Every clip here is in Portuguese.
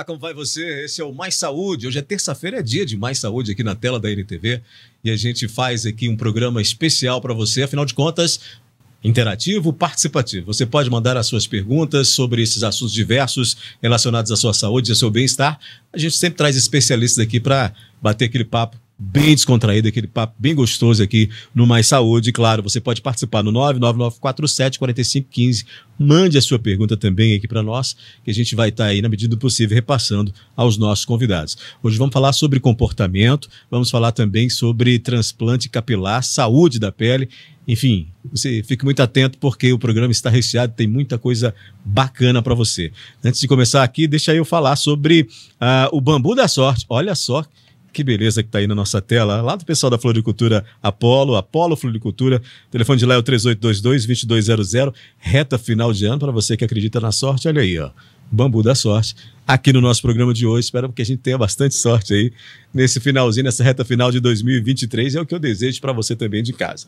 Olá, como vai você? Esse é o Mais Saúde. Hoje é terça-feira, é dia de Mais Saúde aqui na tela da NTV e a gente faz aqui um programa especial para você. Afinal de contas, interativo, participativo. Você pode mandar as suas perguntas sobre esses assuntos diversos relacionados à sua saúde e ao seu bem-estar. A gente sempre traz especialistas aqui para bater aquele papo bem descontraído, aquele papo bem gostoso aqui no Mais Saúde. Claro, você pode participar no 999474515. Mande a sua pergunta também aqui para nós, que a gente vai estar tá aí, na medida do possível, repassando aos nossos convidados. Hoje vamos falar sobre comportamento, vamos falar também sobre transplante capilar, saúde da pele. Enfim, você fique muito atento porque o programa está recheado, tem muita coisa bacana para você. Antes de começar aqui, deixa eu falar sobre uh, o bambu da sorte. Olha só que beleza que está aí na nossa tela. Lá do pessoal da Floricultura Apolo, Apolo Floricultura. Telefone de lá é o 3822-2200. Reta final de ano para você que acredita na sorte. Olha aí, ó. Bambu da sorte aqui no nosso programa de hoje. Espero que a gente tenha bastante sorte aí nesse finalzinho, nessa reta final de 2023. É o que eu desejo para você também de casa.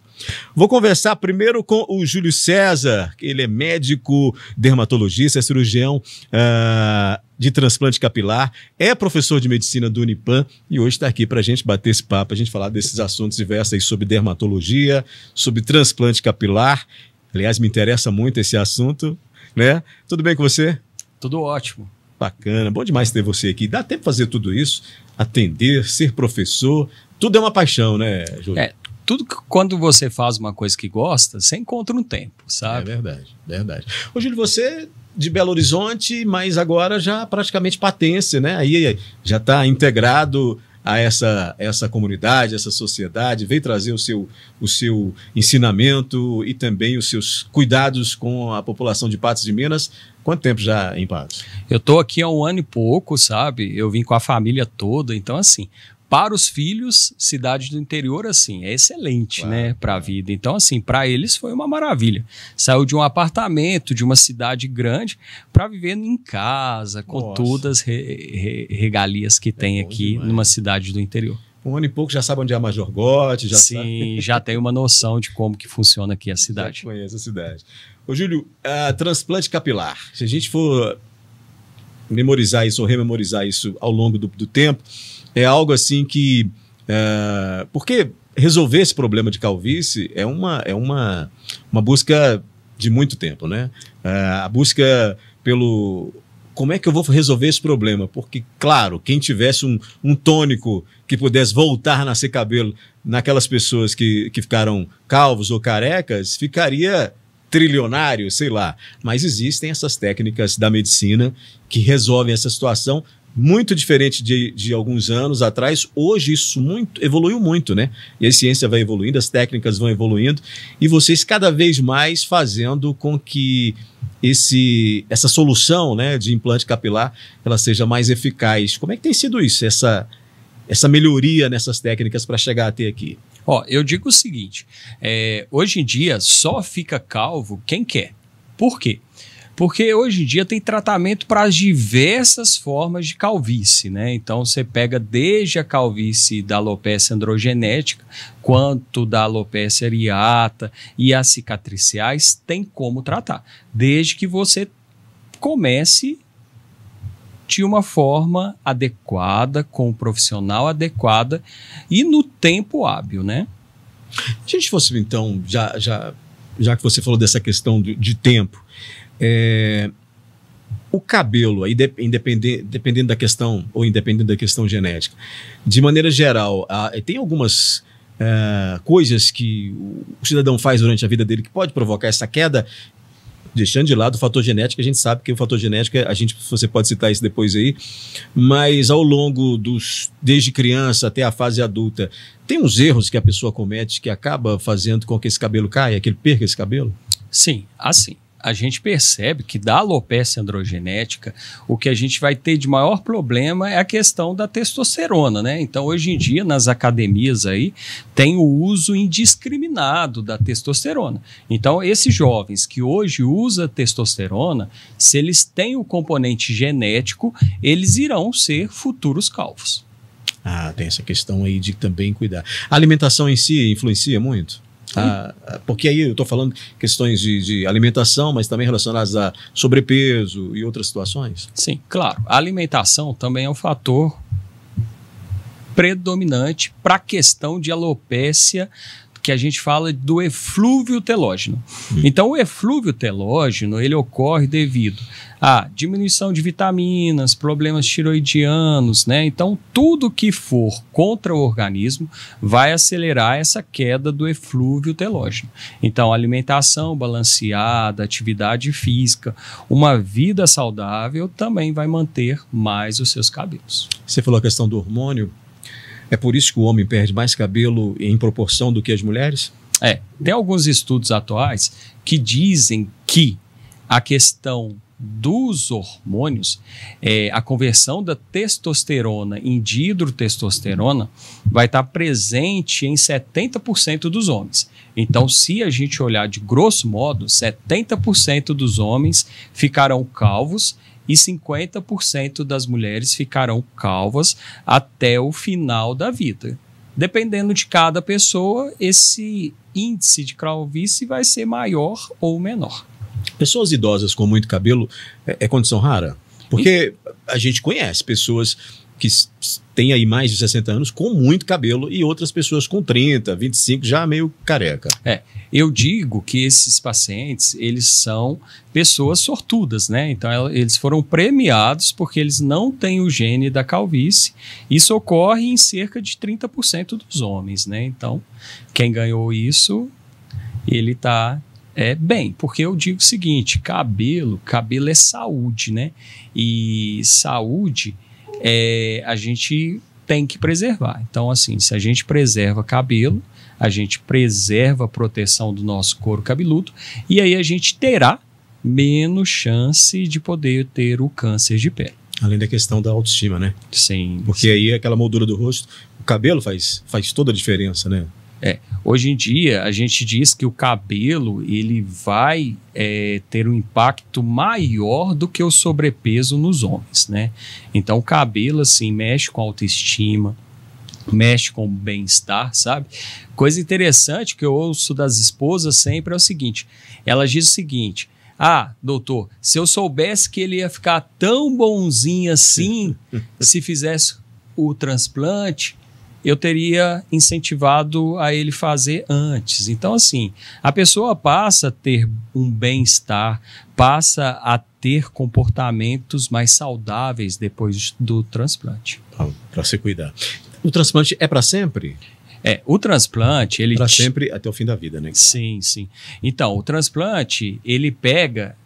Vou conversar primeiro com o Júlio César, que ele é médico, dermatologista, é cirurgião uh, de transplante capilar, é professor de medicina do Unipan e hoje está aqui para a gente bater esse papo, a gente falar desses assuntos diversos aí sobre dermatologia, sobre transplante capilar. Aliás, me interessa muito esse assunto, né? Tudo bem com você? Tudo ótimo. Bacana, bom demais ter você aqui. Dá tempo fazer tudo isso, atender, ser professor. Tudo é uma paixão, né, Júlio? É, tudo que, quando você faz uma coisa que gosta, você encontra um tempo, sabe? É verdade, verdade. Ô, Júlio, você de Belo Horizonte, mas agora já praticamente patense, né? Aí já está integrado a essa, essa comunidade, essa sociedade, veio trazer o seu, o seu ensinamento e também os seus cuidados com a população de Patos de Minas Quanto tempo já em Patos? Eu estou aqui há um ano e pouco, sabe? Eu vim com a família toda, então assim, para os filhos, cidade do interior, assim, é excelente, né, claro. né, para a vida. Então, assim, para eles foi uma maravilha. Saiu de um apartamento, de uma cidade grande, para viver em casa, com Nossa. todas as re, re, regalias que é tem aqui demais. numa cidade do interior. Um ano e pouco já sabe onde é a Major Gotti, já Sim, sabe... já tem uma noção de como que funciona aqui a cidade. Já conhece a cidade. Ô, Júlio, transplante capilar. Se a gente for memorizar isso ou rememorizar isso ao longo do, do tempo, é algo assim que. Uh, porque resolver esse problema de calvície é uma, é uma, uma busca de muito tempo, né? Uh, a busca pelo. Como é que eu vou resolver esse problema? Porque, claro, quem tivesse um, um tônico que pudesse voltar a nascer cabelo naquelas pessoas que, que ficaram calvos ou carecas, ficaria trilionário, sei lá. Mas existem essas técnicas da medicina que resolvem essa situação muito diferente de, de alguns anos atrás. Hoje isso muito, evoluiu muito, né? E a ciência vai evoluindo, as técnicas vão evoluindo, e vocês cada vez mais fazendo com que esse, essa solução né, de implante capilar ela seja mais eficaz. Como é que tem sido isso, essa, essa melhoria nessas técnicas para chegar até aqui? Ó, eu digo o seguinte: é, hoje em dia só fica calvo quem quer. Por quê? Porque hoje em dia tem tratamento para as diversas formas de calvície, né? Então você pega desde a calvície da alopecia androgenética, quanto da alopecia areata e as cicatriciais, tem como tratar, desde que você comece de uma forma adequada, com o profissional adequada e no tempo hábil, né? A gente fosse, então, já, já, já que você falou dessa questão de, de tempo, é, o cabelo, independente, dependendo da questão, ou independente da questão genética, de maneira geral, tem algumas é, coisas que o cidadão faz durante a vida dele que pode provocar essa queda deixando de lado o fator genético, a gente sabe que o fator genético, é, a gente, você pode citar isso depois aí, mas ao longo dos, desde criança até a fase adulta, tem uns erros que a pessoa comete que acaba fazendo com que esse cabelo caia, que ele perca esse cabelo? Sim, assim a gente percebe que da alopecia androgenética, o que a gente vai ter de maior problema é a questão da testosterona, né? Então, hoje em dia, nas academias aí, tem o uso indiscriminado da testosterona. Então, esses jovens que hoje usam testosterona, se eles têm o componente genético, eles irão ser futuros calvos. Ah, tem essa questão aí de também cuidar. A alimentação em si influencia muito? Ah, porque aí eu estou falando questões de, de, alimentação, mas também relacionadas a sobrepeso e outras situações? Sim, claro. A alimentação também é um fator predominante para a questão de alopécia que a gente fala do eflúvio telógeno. Hum. Então, o eflúvio telógeno ele ocorre devido a diminuição de vitaminas, problemas tiroidianos, né? Então, tudo que for contra o organismo vai acelerar essa queda do eflúvio telógeno. Então, alimentação balanceada, atividade física, uma vida saudável também vai manter mais os seus cabelos. Você falou a questão do hormônio. É por isso que o homem perde mais cabelo em proporção do que as mulheres? É. Tem alguns estudos atuais que dizem que a questão dos hormônios, é, a conversão da testosterona em dihidrotestosterona vai estar presente em 70% dos homens. Então, se a gente olhar de grosso modo, 70% dos homens ficarão calvos e 50% das mulheres ficarão calvas até o final da vida. Dependendo de cada pessoa, esse índice de calvície vai ser maior ou menor. Pessoas idosas com muito cabelo é, é condição rara? Porque a gente conhece pessoas que tem aí mais de 60 anos com muito cabelo e outras pessoas com 30, 25 já meio careca. É, eu digo que esses pacientes, eles são pessoas sortudas, né? Então eles foram premiados porque eles não têm o gene da calvície. Isso ocorre em cerca de 30% dos homens, né? Então, quem ganhou isso, ele tá é bem, porque eu digo o seguinte, cabelo, cabelo é saúde, né? E saúde é, a gente tem que preservar. Então, assim, se a gente preserva cabelo, a gente preserva a proteção do nosso couro cabeludo e aí a gente terá menos chance de poder ter o câncer de pele. Além da questão da autoestima, né? Sim. Porque sim. aí aquela moldura do rosto, o cabelo faz, faz toda a diferença, né? É, hoje em dia, a gente diz que o cabelo ele vai é, ter um impacto maior do que o sobrepeso nos homens, né? Então, o cabelo, assim, mexe com a autoestima, mexe com o bem-estar, sabe? Coisa interessante que eu ouço das esposas sempre é o seguinte: elas dizem o seguinte. Ah, doutor, se eu soubesse que ele ia ficar tão bonzinho assim se fizesse o transplante, eu teria incentivado a ele fazer antes. Então, assim, a pessoa passa a ter um bem-estar, passa a ter comportamentos mais saudáveis depois do transplante. Tá, para se cuidar. O transplante é para sempre? É, o transplante, ele. Para sempre até o fim da vida, né? Sim, sim. Então, o transplante, ele pega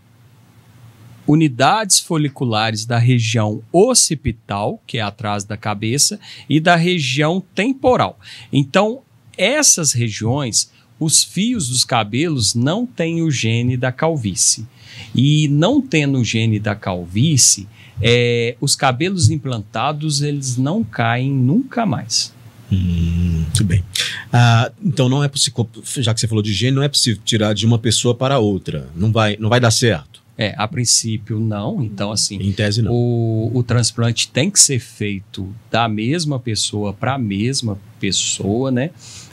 unidades foliculares da região occipital, que é atrás da cabeça, e da região temporal. Então, essas regiões, os fios dos cabelos não têm o gene da calvície. E não tendo o gene da calvície, é, os cabelos implantados eles não caem nunca mais. Hum, muito bem. Ah, então não é possível, já que você falou de gene, não é possível tirar de uma pessoa para outra. Não vai, não vai dar certo. É, a princípio não. Então, assim. Em tese não. O, o transplante tem que ser feito da mesma pessoa para a mesma pessoa, né?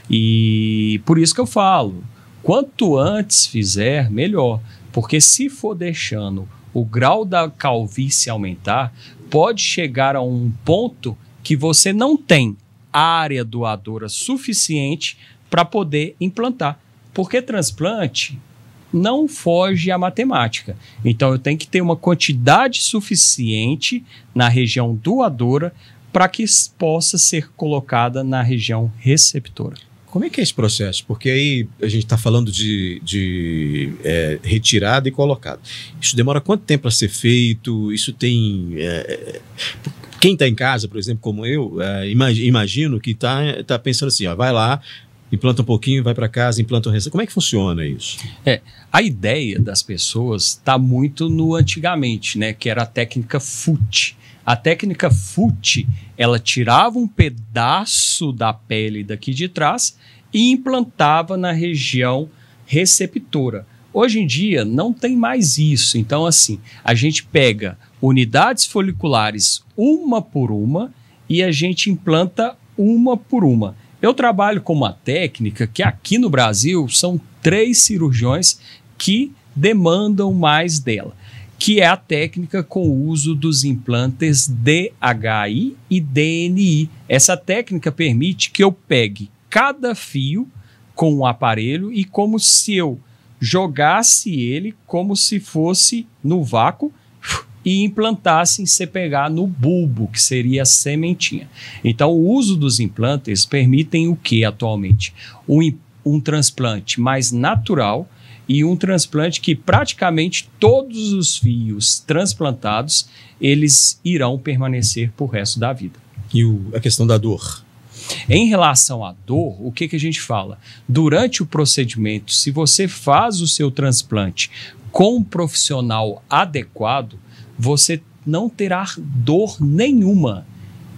E por isso que eu falo: quanto antes fizer, melhor. Porque se for deixando o grau da calvície aumentar, pode chegar a um ponto que você não tem área doadora suficiente para poder implantar. Porque transplante não foge à matemática. Então eu tenho que ter uma quantidade suficiente na região doadora para que possa ser colocada na região receptora. Como é que é esse processo? Porque aí a gente está falando de, de é, retirada e colocada. Isso demora quanto tempo para ser feito? Isso tem. É, é quem está em casa, por exemplo, como eu, é, imagino que está tá pensando assim: ó, vai lá, implanta um pouquinho, vai para casa, implanta um restante. Como é que funciona isso? É, a ideia das pessoas está muito no antigamente, né? Que era a técnica FUT. A técnica FUT, ela tirava um pedaço da pele daqui de trás e implantava na região receptora. Hoje em dia não tem mais isso. Então, assim, a gente pega unidades foliculares uma por uma e a gente implanta uma por uma. Eu trabalho com uma técnica que aqui no Brasil são três cirurgiões que demandam mais dela, que é a técnica com o uso dos implantes DHI e DNI. Essa técnica permite que eu pegue cada fio com o um aparelho e como se eu jogasse ele como se fosse no vácuo e implantassem CPH no bulbo, que seria a sementinha. Então, o uso dos implantes permitem o que atualmente? Um, um transplante mais natural e um transplante que praticamente todos os fios transplantados, eles irão permanecer por resto da vida. E o, a questão da dor? Em relação à dor, o que, que a gente fala? Durante o procedimento, se você faz o seu transplante com um profissional adequado, você não terá dor nenhuma.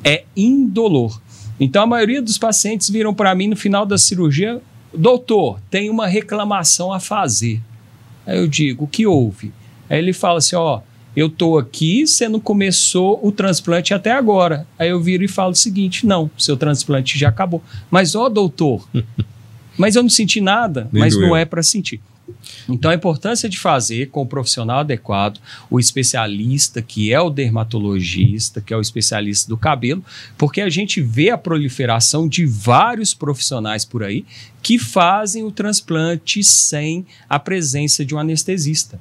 É indolor. Então a maioria dos pacientes viram para mim no final da cirurgia, doutor, tem uma reclamação a fazer. Aí eu digo, o que houve? Aí ele fala assim, ó, eu tô aqui, você não começou o transplante até agora. Aí eu viro e falo o seguinte, não, seu transplante já acabou. Mas ó, doutor, mas eu não senti nada, Nem mas doeu. não é para sentir. Então, a importância de fazer com o profissional adequado, o especialista que é o dermatologista, que é o especialista do cabelo, porque a gente vê a proliferação de vários profissionais por aí que fazem o transplante sem a presença de um anestesista.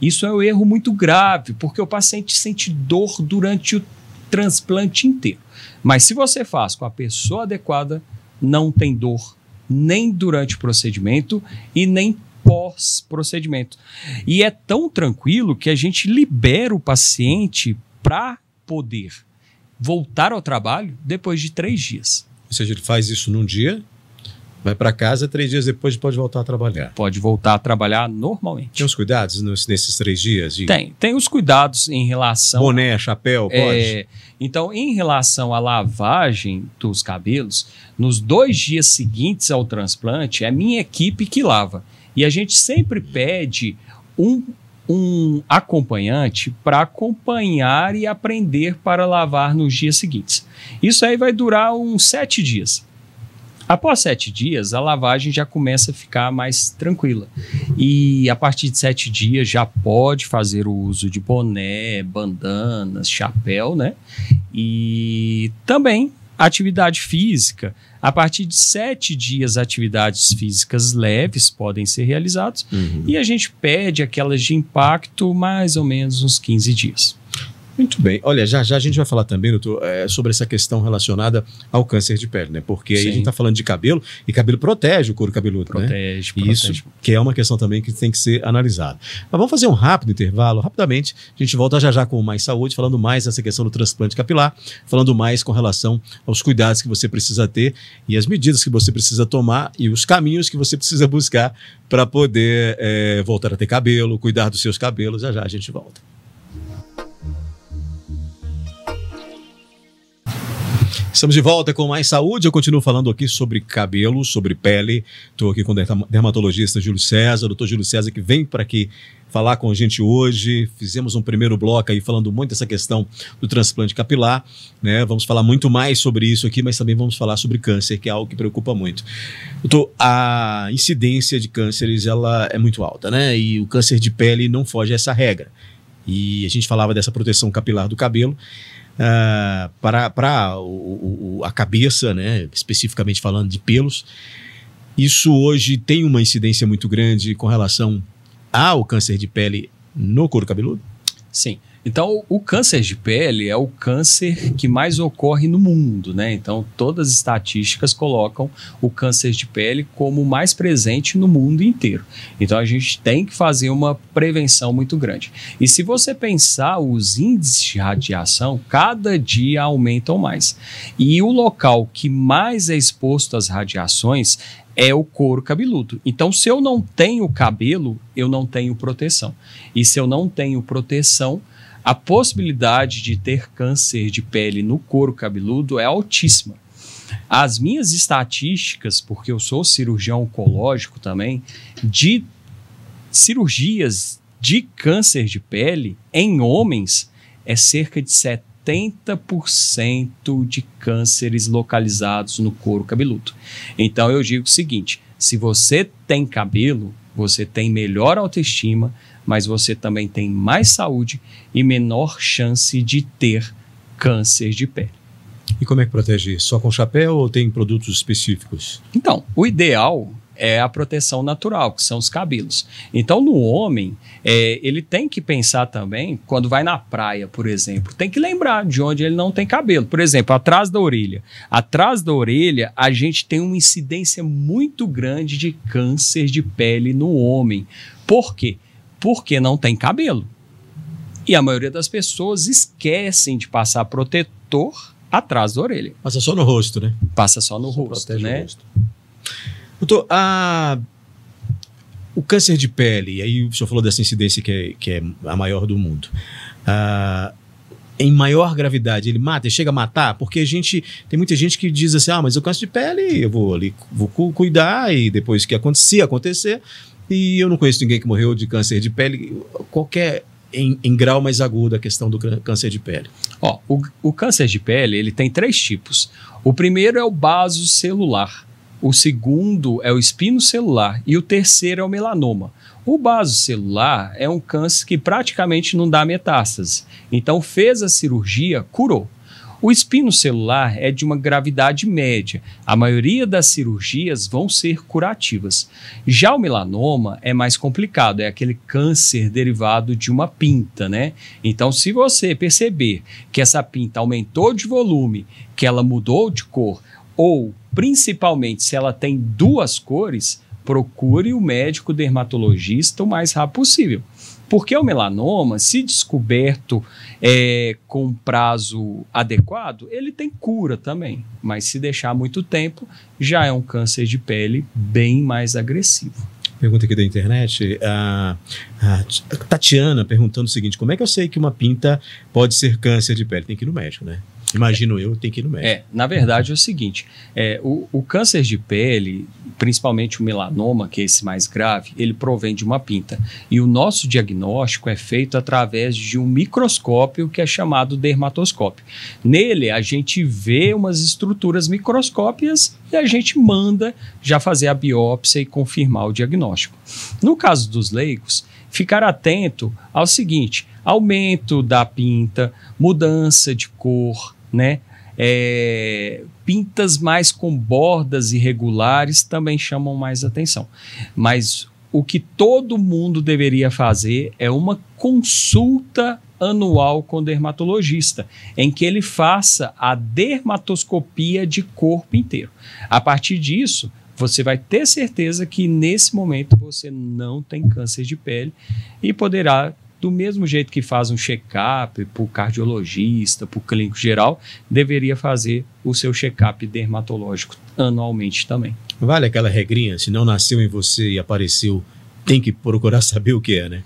Isso é um erro muito grave, porque o paciente sente dor durante o transplante inteiro. Mas se você faz com a pessoa adequada, não tem dor nem durante o procedimento e nem pós-procedimento. E é tão tranquilo que a gente libera o paciente para poder voltar ao trabalho depois de três dias. Ou seja, ele faz isso num dia, vai para casa, três dias depois pode voltar a trabalhar. Pode voltar a trabalhar normalmente. Tem os cuidados nos, nesses três dias? De... Tem. Tem os cuidados em relação. Boné, chapéu, é, pode? É, então, em relação à lavagem dos cabelos, nos dois dias seguintes ao transplante, é minha equipe que lava. E a gente sempre pede um, um acompanhante para acompanhar e aprender para lavar nos dias seguintes. Isso aí vai durar uns sete dias. Após sete dias, a lavagem já começa a ficar mais tranquila. E a partir de sete dias já pode fazer o uso de boné, bandanas, chapéu, né? E também atividade física. A partir de sete dias, atividades físicas leves podem ser realizadas uhum. e a gente pede aquelas de impacto mais ou menos uns 15 dias. Muito bem. Olha, já já a gente vai falar também, doutor, é, sobre essa questão relacionada ao câncer de pele, né? Porque Sim. aí a gente está falando de cabelo e cabelo protege o couro cabeludo, protege, né? Protege, protege. Isso que é uma questão também que tem que ser analisada. Mas vamos fazer um rápido intervalo, rapidamente. A gente volta já já com mais saúde, falando mais dessa questão do transplante capilar, falando mais com relação aos cuidados que você precisa ter e as medidas que você precisa tomar e os caminhos que você precisa buscar para poder é, voltar a ter cabelo, cuidar dos seus cabelos. Já já a gente volta. Estamos de volta com mais saúde. Eu continuo falando aqui sobre cabelo, sobre pele. Estou aqui com o dermatologista Júlio César, doutor Júlio César, que vem para aqui falar com a gente hoje. Fizemos um primeiro bloco aí falando muito dessa questão do transplante capilar. Né? Vamos falar muito mais sobre isso aqui, mas também vamos falar sobre câncer, que é algo que preocupa muito. Doutor, a incidência de cânceres ela é muito alta, né? E o câncer de pele não foge a essa regra. E a gente falava dessa proteção capilar do cabelo uh, para, para o, o, a cabeça, né, especificamente falando de pelos. Isso hoje tem uma incidência muito grande com relação ao câncer de pele no couro cabeludo? Sim. Então, o câncer de pele é o câncer que mais ocorre no mundo, né? Então, todas as estatísticas colocam o câncer de pele como o mais presente no mundo inteiro. Então, a gente tem que fazer uma prevenção muito grande. E se você pensar, os índices de radiação cada dia aumentam mais. E o local que mais é exposto às radiações é o couro cabeludo. Então, se eu não tenho cabelo, eu não tenho proteção. E se eu não tenho proteção, a possibilidade de ter câncer de pele no couro cabeludo é altíssima. As minhas estatísticas, porque eu sou cirurgião oncológico também, de cirurgias de câncer de pele em homens é cerca de 70% de cânceres localizados no couro cabeludo. Então eu digo o seguinte: se você tem cabelo, você tem melhor autoestima, mas você também tem mais saúde e menor chance de ter câncer de pele. E como é que protege isso? Só com chapéu ou tem produtos específicos? Então, o ideal é a proteção natural, que são os cabelos. Então, no homem, é, ele tem que pensar também, quando vai na praia, por exemplo, tem que lembrar de onde ele não tem cabelo. Por exemplo, atrás da orelha. Atrás da orelha, a gente tem uma incidência muito grande de câncer de pele no homem. Por quê? porque não tem cabelo. E a maioria das pessoas esquecem de passar protetor atrás da orelha. Passa só no rosto, né? Passa só no só rosto, né? Rosto. Doutor, a... o câncer de pele, aí o senhor falou dessa incidência que é, que é a maior do mundo. A... Em maior gravidade, ele mata, ele chega a matar, porque a gente. Tem muita gente que diz assim: ah, mas o câncer de pele, eu vou ali, vou cuidar, e depois que acontecer, acontecer, e eu não conheço ninguém que morreu de câncer de pele, qualquer em, em grau mais agudo a questão do câncer de pele. Ó, o, o câncer de pele ele tem três tipos. O primeiro é o baso celular, o segundo é o espino celular e o terceiro é o melanoma. O baso celular é um câncer que praticamente não dá metástase. Então fez a cirurgia, curou. O espino celular é de uma gravidade média. A maioria das cirurgias vão ser curativas. Já o melanoma é mais complicado, é aquele câncer derivado de uma pinta, né? Então, se você perceber que essa pinta aumentou de volume, que ela mudou de cor, ou principalmente se ela tem duas cores, procure o médico dermatologista o mais rápido possível. Porque o melanoma, se descoberto é, com prazo adequado, ele tem cura também. Mas se deixar muito tempo, já é um câncer de pele bem mais agressivo. Pergunta aqui da internet, a, a, Tatiana perguntando o seguinte: como é que eu sei que uma pinta pode ser câncer de pele? Tem que ir no médico, né? Imagino eu, tem que ir no médico. É, na verdade é o seguinte: é, o, o, câncer de pele, principalmente o melanoma, que é esse mais grave, ele provém de uma pinta. E o nosso diagnóstico é feito através de um microscópio que é chamado dermatoscópio. Nele, a gente vê umas estruturas microscópias e a gente manda já fazer a biópsia e confirmar o diagnóstico. No caso dos leigos, ficar atento ao seguinte: aumento da pinta, mudança de cor né? É, pintas mais com bordas irregulares também chamam mais atenção. Mas o que todo mundo deveria fazer é uma consulta anual com dermatologista, em que ele faça a dermatoscopia de corpo inteiro. A partir disso, você vai ter certeza que nesse momento você não tem câncer de pele e poderá do mesmo jeito que faz um check-up para o cardiologista, para o clínico geral, deveria fazer o seu check-up dermatológico anualmente também. Vale aquela regrinha, se não nasceu em você e apareceu, tem que procurar saber o que é, né?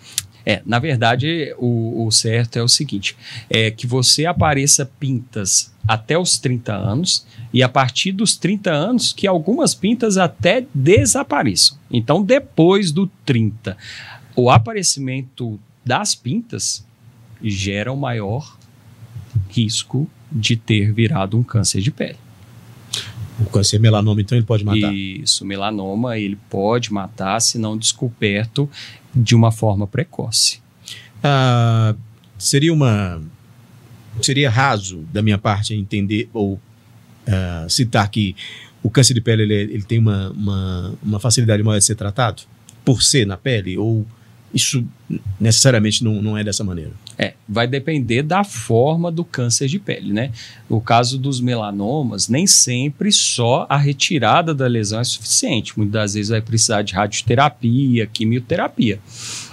É, na verdade, o, o, certo é o seguinte: é que você apareça pintas até os 30 anos e a partir dos 30 anos que algumas pintas até desapareçam. Então, depois do 30, o aparecimento das pintas gera o maior risco de ter virado um câncer de pele. O câncer é melanoma, então, ele pode matar? Isso, melanoma, ele pode matar se não descoberto de uma forma precoce. Ah, seria uma... Seria raso da minha parte entender ou ah, citar que o câncer de pele ele, ele tem uma, uma, uma facilidade maior de ser tratado? Por ser na pele ou isso necessariamente não, não é dessa maneira. É, vai depender da forma do câncer de pele, né? No caso dos melanomas, nem sempre só a retirada da lesão é suficiente. Muitas das vezes vai precisar de radioterapia, quimioterapia.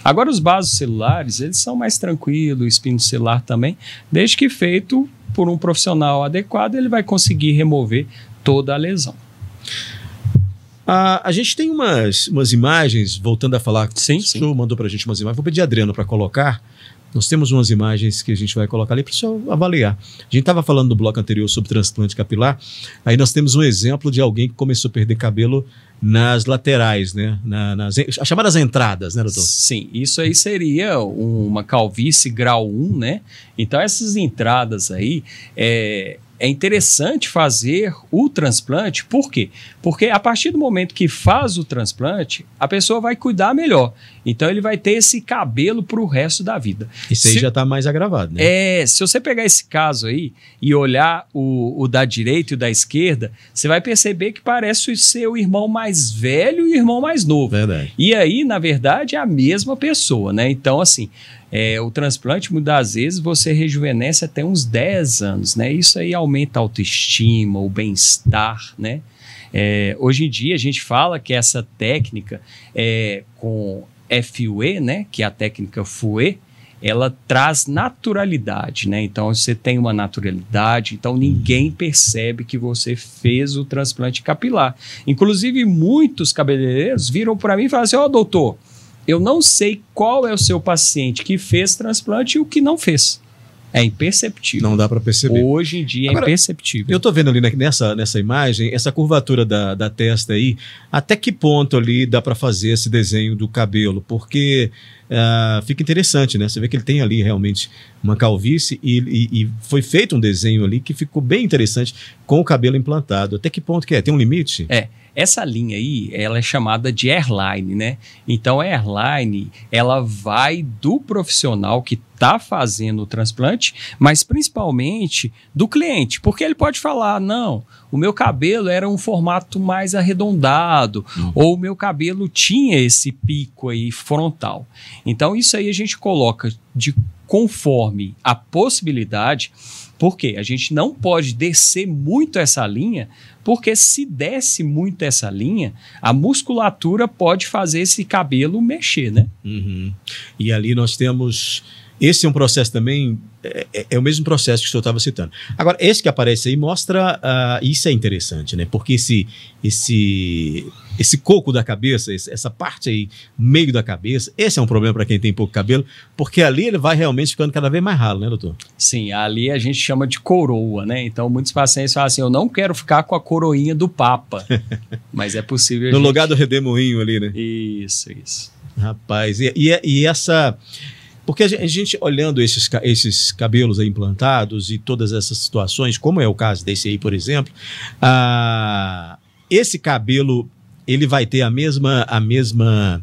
Agora, os vasos celulares, eles são mais tranquilos, o espino celular também, desde que feito por um profissional adequado, ele vai conseguir remover toda a lesão. Ah, a gente tem umas, umas imagens, voltando a falar, sim, o senhor sim. mandou para a gente umas imagens, vou pedir a Adriano para colocar. Nós temos umas imagens que a gente vai colocar ali para o senhor avaliar. A gente estava falando no bloco anterior sobre transplante capilar, aí nós temos um exemplo de alguém que começou a perder cabelo nas laterais, né? Na, nas, as chamadas entradas, né, doutor? Sim, isso aí seria uma calvície grau 1, né? Então, essas entradas aí, é, é interessante fazer o transplante, por quê? Porque a partir do momento que faz o transplante, a pessoa vai cuidar melhor. Então ele vai ter esse cabelo para o resto da vida. Isso aí se, já está mais agravado, né? É, se você pegar esse caso aí e olhar o, o da direita e o da esquerda, você vai perceber que parece ser o irmão mais velho e o irmão mais novo. Verdade. E aí, na verdade, é a mesma pessoa, né? Então, assim, é, o transplante, muitas vezes, você rejuvenesce até uns 10 anos, né? Isso aí aumenta a autoestima, o bem-estar, né? É, hoje em dia a gente fala que essa técnica é, com FUE, né, que é a técnica FUE, ela traz naturalidade, né? Então você tem uma naturalidade, então ninguém hum. percebe que você fez o transplante capilar. Inclusive, muitos cabeleireiros viram para mim e falaram assim: Ó, oh, doutor, eu não sei qual é o seu paciente que fez transplante e o que não fez. É imperceptível. Não dá para perceber. Hoje em dia é imperceptível. Eu estou vendo ali nessa, nessa imagem, essa curvatura da, da testa aí, até que ponto ali dá para fazer esse desenho do cabelo? Porque uh, fica interessante, né? Você vê que ele tem ali realmente uma calvície e, e, e, foi feito um desenho ali que ficou bem interessante com o cabelo implantado. Até que ponto que é? Tem um limite? É. Essa linha aí, ela é chamada de airline, né? Então, a airline, ela vai do profissional que está fazendo o transplante, mas principalmente do cliente, porque ele pode falar: não, o meu cabelo era um formato mais arredondado, uhum. ou o meu cabelo tinha esse pico aí frontal. Então, isso aí a gente coloca de conforme a possibilidade, porque a gente não pode descer muito essa linha, porque se desce muito essa linha, a musculatura pode fazer esse cabelo mexer, né? Uhum. E ali nós temos esse é um processo também, é, é, é o mesmo processo que o senhor estava citando. Agora, esse que aparece aí mostra, uh, isso é interessante, né? Porque esse, esse, esse coco da cabeça, esse, essa parte aí, meio da cabeça, esse é um problema para quem tem pouco cabelo, porque ali ele vai realmente ficando cada vez mais ralo, né, doutor? Sim, ali a gente chama de coroa, né? Então, muitos pacientes falam assim, eu não quero ficar com a coroinha do Papa, mas é possível. no gente... lugar do redemoinho ali, né? Isso, isso. Rapaz, e, e, e essa porque a gente, a gente olhando esses, esses cabelos implantados e todas essas situações, como é o caso desse aí, por exemplo, ah, esse cabelo ele vai ter a mesma, a mesma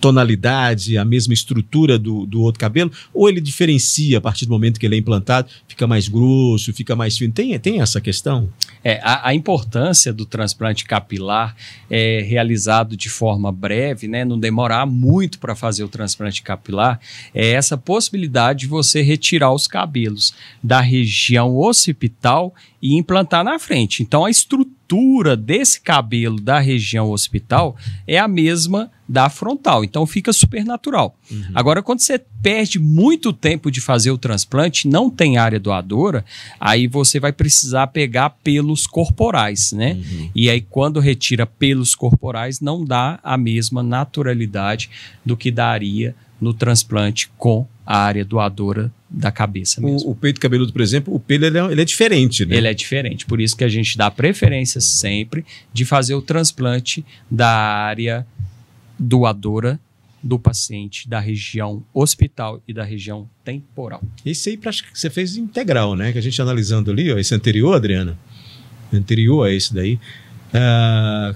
tonalidade, a mesma estrutura do, do outro cabelo, ou ele diferencia a partir do momento que ele é implantado, fica mais grosso, fica mais fino? Tem, tem essa questão? É, a, a importância do transplante capilar é realizado de forma breve, né, não demorar muito para fazer o transplante capilar, é essa possibilidade de você retirar os cabelos da região occipital e implantar na frente. Então a estrutura desse cabelo da região occipital é a mesma da frontal. Então fica super natural. Uhum. Agora, quando você perde muito tempo de fazer o transplante, não tem área doadora, aí você vai precisar pegar pelos corporais, né? Uhum. E aí, quando retira pelos corporais, não dá a mesma naturalidade do que daria no transplante com a área doadora da cabeça mesmo. O, o peito cabeludo, por exemplo, o pelo ele é, ele é, diferente, né? Ele é diferente, por isso que a gente dá preferência sempre de fazer o transplante da área doadora do paciente da região hospital e da região temporal. Esse aí acho que você fez integral, né? Que a gente analisando ali, ó, esse anterior, Adriana, anterior a esse daí, uh,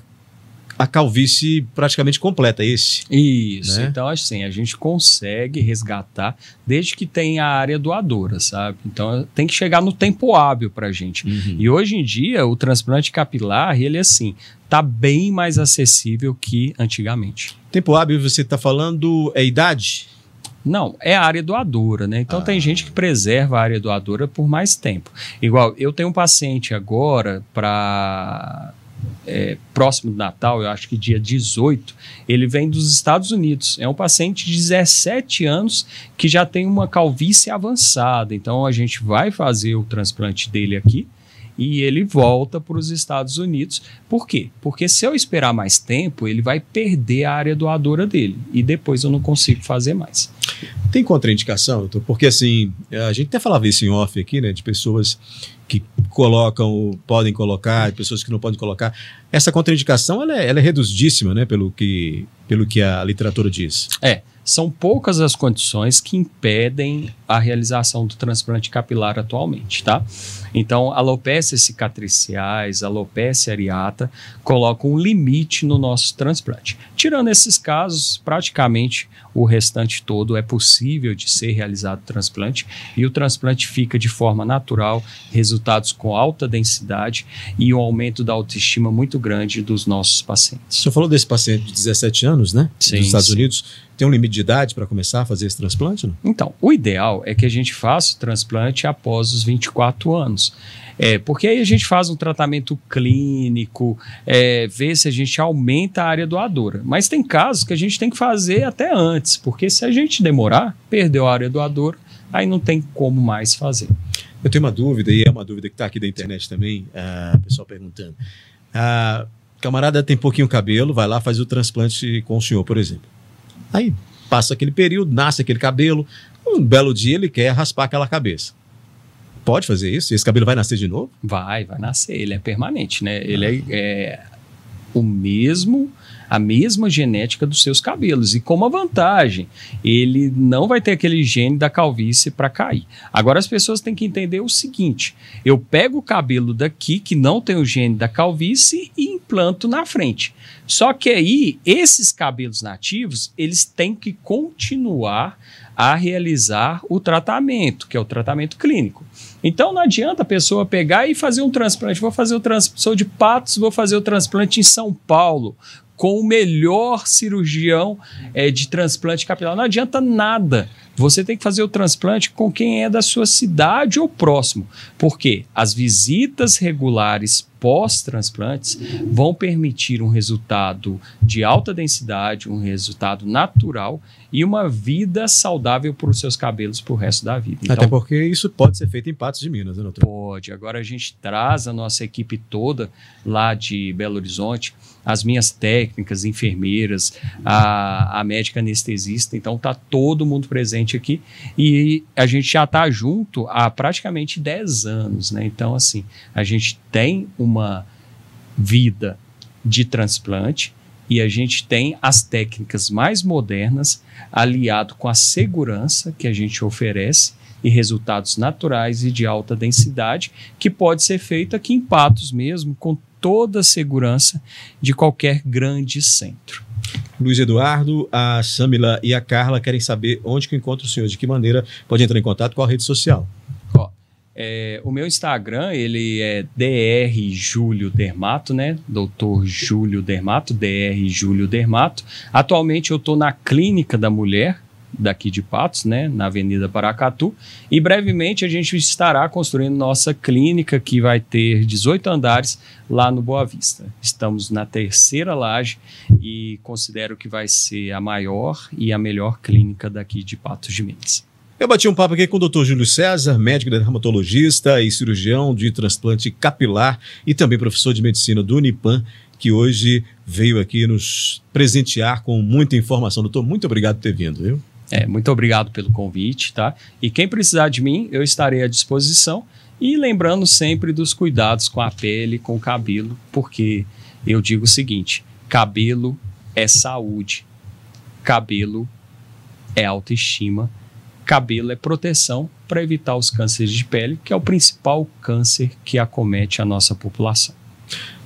a calvície praticamente completa, é esse. Isso. Né? Então, assim, a gente consegue resgatar desde que tenha a área doadora, sabe? Então, tem que chegar no tempo hábil para a gente. Uhum. E hoje em dia, o transplante capilar, ele, assim, tá bem mais acessível que antigamente. Tempo hábil, você está falando, é idade? Não, é a área doadora, né? Então ah. tem gente que preserva a área doadora por mais tempo. Igual, eu tenho um paciente agora para é, próximo do Natal, eu acho que dia 18, ele vem dos Estados Unidos. É um paciente de 17 anos que já tem uma calvície avançada. Então a gente vai fazer o transplante dele aqui e ele volta para os Estados Unidos. Por quê? Porque se eu esperar mais tempo, ele vai perder a área doadora dele e depois eu não consigo fazer mais. Tem contraindicação, doutor? Porque assim, a gente até falava isso em off aqui, né, de pessoas que colocam, podem colocar, pessoas que não podem colocar. Essa contraindicação ela é, ela é reduzidíssima, né, pelo que, pelo que a literatura diz. É. São poucas as condições que impedem a realização do transplante capilar atualmente, tá? Então, alopecias cicatriciais, alopecia areata colocam um limite no nosso transplante. Tirando esses casos, praticamente o restante todo é possível de ser realizado transplante e o transplante fica de forma natural, resultados com alta densidade e um aumento da autoestima muito grande dos nossos pacientes. Você falou desse paciente de 17 anos, né? Sim, Dos Estados sim. Unidos tem um limite de idade para começar a fazer esse transplante? Não? Então, o ideal é que a gente faça o transplante após os 24 anos. É, porque aí a gente faz um tratamento clínico, é, vê se a gente aumenta a área doadora. Mas tem casos que a gente tem que fazer até antes, porque se a gente demorar, perdeu a área doadora, aí não tem como mais fazer. Eu tenho uma dúvida, e é uma dúvida que está aqui da internet também, é, o uh, pessoal perguntando. Uh, camarada tem pouquinho cabelo, vai lá, fazer o transplante com o senhor, por exemplo. Aí passa aquele período, nasce aquele cabelo, um belo dia ele quer raspar aquela cabeça. Pode fazer isso? Esse cabelo vai nascer de novo? Vai, vai nascer. Ele é permanente, né? Ele ah. é, é o mesmo a mesma genética dos seus cabelos. E com uma vantagem, ele não vai ter aquele gene da calvície para cair. Agora as pessoas têm que entender o seguinte: eu pego o cabelo daqui, que não tem o gene da calvície, e implanto na frente. Só que aí, esses cabelos nativos, eles têm que continuar a realizar o tratamento, que é o tratamento clínico. Então não adianta a pessoa pegar e fazer um transplante. Vou fazer o transplante, sou de Patos, vou fazer o transplante em São Paulo com o melhor cirurgião é, de transplante capilar. Não adianta nada. Você tem que fazer o transplante com quem é da sua cidade ou próximo, porque as visitas regulares pós-transplantes vão permitir um resultado de alta densidade, um resultado natural e uma vida saudável para os seus cabelos para o resto da vida. Então, Até porque isso pode ser feito em Patos de Minas, né, doutor? Pode. Agora a gente traz a nossa equipe toda lá de Belo Horizonte as minhas técnicas, enfermeiras, a, a médica anestesista. Então está todo mundo presente aqui e a gente já está junto há praticamente 10 anos, né? Então assim, a gente tem uma vida de transplante e a gente tem as técnicas mais modernas aliado com a segurança que a gente oferece e resultados naturais e de alta densidade que pode ser feito aqui em Patos mesmo com toda a segurança de qualquer grande centro. Luiz Eduardo, a Samila e a Carla querem saber onde que encontra o senhor, de que maneira pode entrar em contato, com a rede social. Ó, é, o meu Instagram, ele é Dr. Júlio Dermato, né? Doutor Júlio Dermato, Dr. Júlio Dermato. Atualmente eu estou na Clínica da Mulher, daqui de Patos, né, na Avenida Paracatu. E brevemente a gente estará construindo nossa clínica, que vai ter 18 andares lá no Boa Vista. Estamos na terceira laje e considero que vai ser a maior e a melhor clínica daqui de Patos de Minas. Eu bati um papo aqui com o Dr. Júlio César, médico dermatologista e cirurgião de transplante capilar e também professor de medicina do Unipam, que hoje veio aqui nos presentear com muita informação. Doutor, muito obrigado por ter vindo, viu? É, muito obrigado pelo convite, tá? E quem precisar de mim, eu estarei à disposição. E lembrando sempre dos cuidados com a pele, com o cabelo, porque eu digo o seguinte: cabelo é saúde, cabelo é autoestima, cabelo é proteção para evitar os cânceres de pele, que é o principal câncer que acomete a nossa população.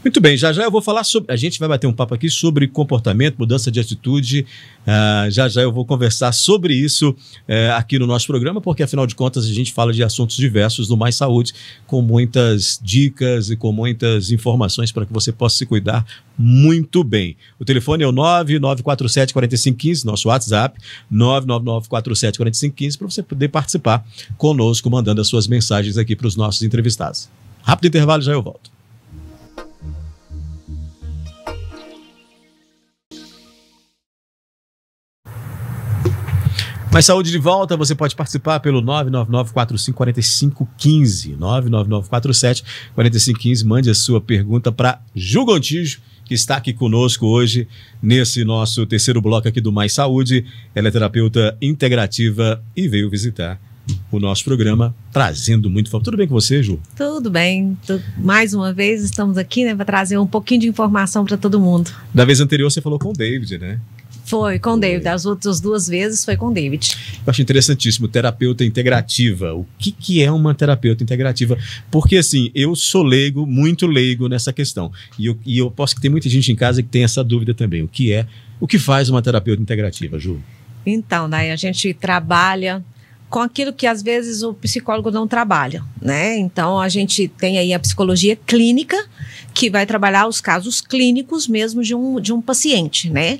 Muito bem, já já eu vou falar sobre. A gente vai bater um papo aqui sobre comportamento, mudança de atitude. Uh, já já eu vou conversar sobre isso uh, aqui no nosso programa, porque afinal de contas a gente fala de assuntos diversos no Mais Saúde, com muitas dicas e com muitas informações para que você possa se cuidar muito bem. O telefone é o 99947-4515, nosso WhatsApp, 99947-4515, para você poder participar conosco, mandando as suas mensagens aqui para os nossos entrevistados. Rápido intervalo, já eu volto. Mas saúde de volta, você pode participar pelo 999-454515. 999-47-4515. Mande a sua pergunta para Jugontijo, que está aqui conosco hoje nesse nosso terceiro bloco aqui do Mais Saúde. Ela é terapeuta integrativa e veio visitar o nosso programa, trazendo muito Tudo bem com você, Ju? Tudo bem. Mais uma vez estamos aqui né, para trazer um pouquinho de informação para todo mundo. Da vez anterior você falou com o David, né? Foi, com o David. As outras duas vezes foi com o David. Eu acho interessantíssimo. Terapeuta integrativa. O que, que é uma terapeuta integrativa? Porque, assim, eu sou leigo, muito leigo nessa questão. E eu, e eu posso que tem muita gente em casa que tem essa dúvida também. O que é, o que faz uma terapeuta integrativa, Ju? Então, né, a gente trabalha com aquilo que às vezes o psicólogo não trabalha, né? Então a gente tem aí a psicologia clínica que vai trabalhar os casos clínicos mesmo de um, de um paciente, né?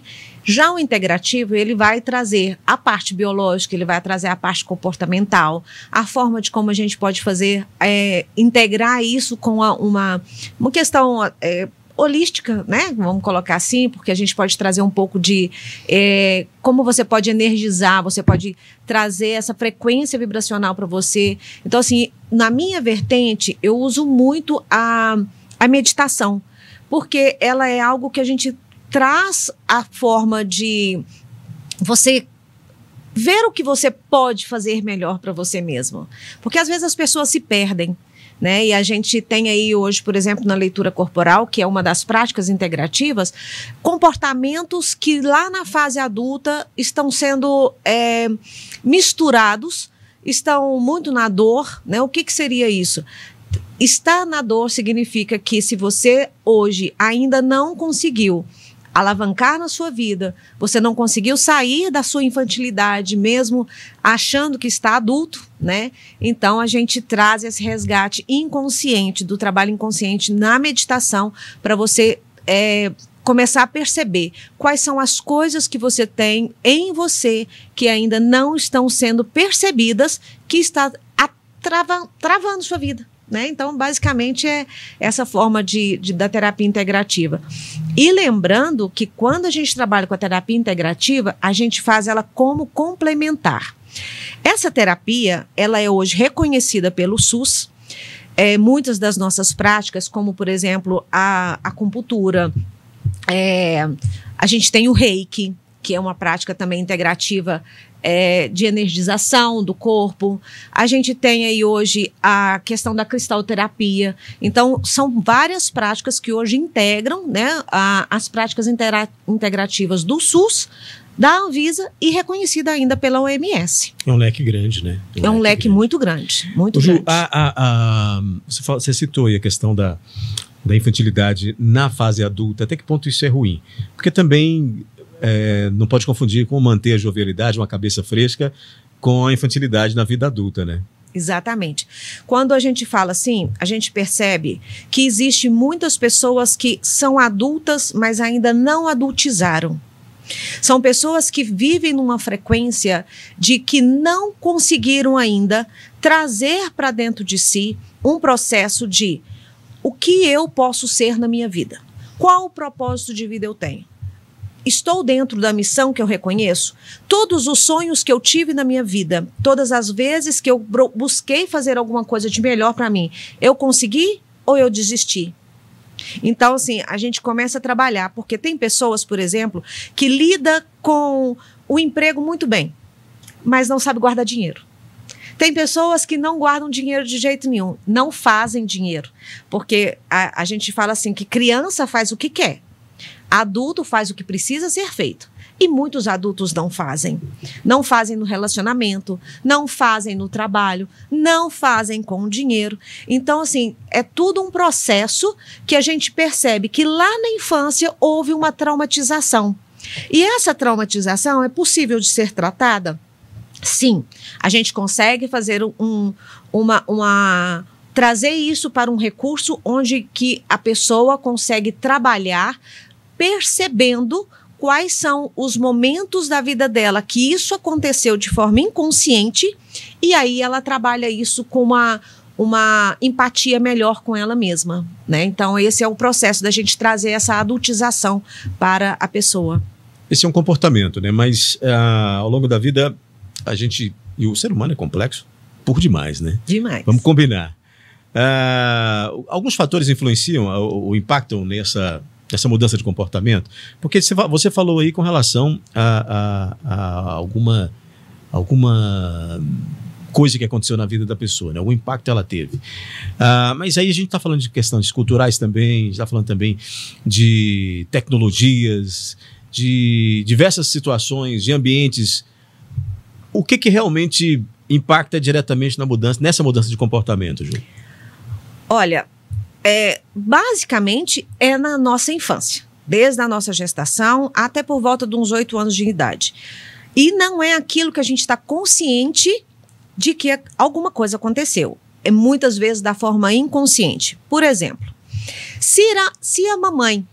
Já o integrativo, ele vai trazer a parte biológica, ele vai trazer a parte comportamental, a forma de como a gente pode fazer, é, integrar isso com a, uma, uma questão é, holística, né? Vamos colocar assim, porque a gente pode trazer um pouco de é, como você pode energizar, você pode trazer essa frequência vibracional para você. Então, assim, na minha vertente, eu uso muito a, a meditação, porque ela é algo que a gente traz a forma de você ver o que você pode fazer melhor para você mesmo. Porque às vezes as pessoas se perdem. Né? E a gente tem aí hoje, por exemplo, na leitura corporal, que é uma das práticas integrativas, comportamentos que lá na fase adulta estão sendo é, misturados, estão muito na dor. Né? O que, que seria isso? Estar na dor significa que se você hoje ainda não conseguiu alavancar na sua vida, você não conseguiu sair da sua infantilidade, mesmo achando que está adulto, né? Então a gente traz esse resgate inconsciente, do trabalho inconsciente na meditação, para você. É, começar a perceber quais são as coisas que você tem em você que ainda não estão sendo percebidas, que está travando sua vida. Né? Então, basicamente, é essa forma de, de, da terapia integrativa. E lembrando que quando a gente trabalha com a terapia integrativa, a gente faz ela como complementar. Essa terapia, ela é hoje reconhecida pelo SUS. É, muitas das nossas práticas, como, por exemplo, a acupuntura, é, a gente tem o reiki, que é uma prática também integrativa é, de energização do corpo. A gente tem aí hoje a questão da cristalterapia. Então, são várias práticas que hoje integram né, a, as práticas intera- integrativas do SUS, da Anvisa e reconhecida ainda pela OMS. É um leque grande, né? Um é um leque, leque grande. muito grande, muito Ju, grande. A, a, a, você, você citou aí a questão da, da infantilidade na fase adulta, até que ponto isso é ruim? Porque também é, não pode confundir com manter a jovialidade, uma cabeça fresca, com a infantilidade na vida adulta, né? Exatamente. Quando a gente fala assim, a gente percebe que existe muitas pessoas que são adultas, mas ainda não adultizaram. São pessoas que vivem numa frequência de que não conseguiram ainda trazer para dentro de si um processo de o que eu posso ser na minha vida? Qual o propósito de vida eu tenho? Estou dentro da missão que eu reconheço? Todos os sonhos que eu tive na minha vida, todas as vezes que eu busquei fazer alguma coisa de melhor para mim, eu consegui ou eu desisti? Então, assim, a gente começa a trabalhar, porque tem pessoas, por exemplo, que lida com o emprego muito bem, mas não sabe guardar dinheiro. Tem pessoas que não guardam dinheiro de jeito nenhum, não fazem dinheiro. Porque a, a gente fala assim que criança faz o que quer. Adulto faz o que precisa ser feito. E muitos adultos não fazem. Não fazem no relacionamento, não fazem no trabalho, não fazem com o dinheiro. Então, assim, é tudo um processo que a gente percebe que lá na infância houve uma traumatização. E essa traumatização é possível de ser tratada? Sim, a gente consegue fazer um, uma, uma trazer isso para um recurso onde que a pessoa consegue trabalhar percebendo quais são os momentos da vida dela que isso aconteceu de forma inconsciente e aí ela trabalha isso com uma uma empatia melhor com ela mesma, né? Então esse é o processo da gente trazer essa adultização para a pessoa. Esse é um comportamento, né? Mas uh, ao longo da vida a gente e o ser humano é complexo por demais, né? Demais. Vamos combinar. Uh, alguns fatores influenciam ou, ou impactam nessa dessa mudança de comportamento? Porque você falou aí com relação a, a, a alguma, alguma coisa que aconteceu na vida da pessoa, né? O impacto que ela teve. Ah, mas aí a gente está falando de questões culturais também, está falando também de tecnologias, de diversas situações, de ambientes. O que, que realmente impacta diretamente na mudança, nessa mudança de comportamento, Ju? Olha, é, basicamente é na nossa infância, desde a nossa gestação até por volta de uns oito anos de idade. E não é aquilo que a gente está consciente de que alguma coisa aconteceu. É muitas vezes da forma inconsciente. Por exemplo, se, a se a mamãe